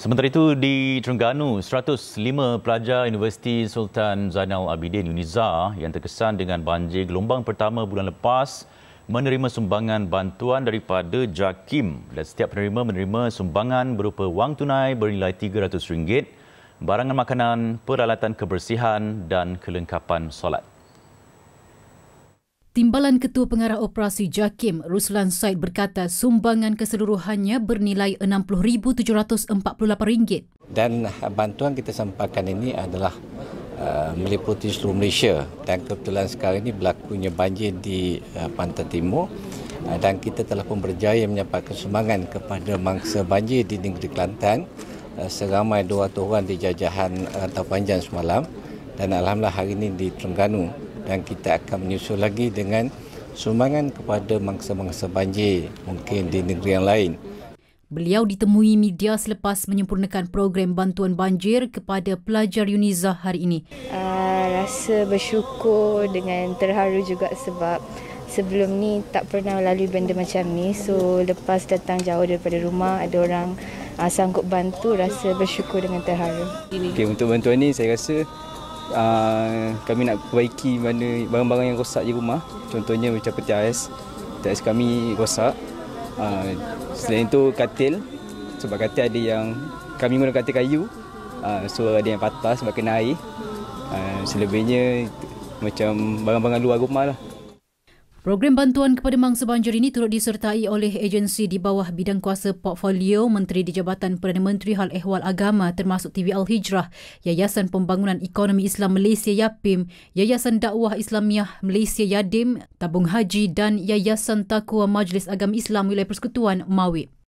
Sementara itu di Terengganu, 105 pelajar Universiti Sultan Zainal Abidin Uniza yang terkesan dengan banjir gelombang pertama bulan lepas menerima sumbangan bantuan daripada JAKIM dan setiap penerima menerima sumbangan berupa wang tunai bernilai RM300, barangan makanan, peralatan kebersihan dan kelengkapan solat. Timbalan Ketua Pengarah Operasi Jakim, Ruslan Said berkata sumbangan keseluruhannya bernilai RM60,748. Dan bantuan kita sampaikan ini adalah uh, meliputi seluruh Malaysia. Dan kebetulan sekarang ini berlakunya banjir di uh, Pantai Timur uh, dan kita telah pun berjaya menyampaikan sumbangan kepada mangsa banjir di negeri Kelantan uh, seramai 200 orang di jajahan Rantau uh, Panjang semalam dan Alhamdulillah hari ini di Terengganu dan kita akan menyusul lagi dengan sumbangan kepada mangsa-mangsa banjir mungkin di negeri yang lain. Beliau ditemui media selepas menyempurnakan program bantuan banjir kepada pelajar UNIZA hari ini. Uh, rasa bersyukur dengan terharu juga sebab sebelum ni tak pernah lalui benda macam ni. So lepas datang jauh daripada rumah ada orang uh, sanggup bantu rasa bersyukur dengan terharu. Okay, untuk bantuan ini saya rasa uh, kami nak perbaiki mana barang-barang yang rosak di rumah. Contohnya macam peti ais. Peti ais kami rosak. Uh, selain itu katil. Sebab katil ada yang kami guna katil kayu. Uh, so ada yang patah sebab kena air. Uh, selebihnya macam barang-barang luar rumah lah. Program bantuan kepada mangsa banjir ini turut disertai oleh agensi di bawah bidang kuasa portfolio Menteri di Jabatan Perdana Menteri Hal Ehwal Agama termasuk TV Al-Hijrah, Yayasan Pembangunan Ekonomi Islam Malaysia YAPIM, Yayasan Dakwah Islamiah Malaysia YADIM, Tabung Haji dan Yayasan Takwa Majlis Agama Islam Wilayah Persekutuan MAWIP.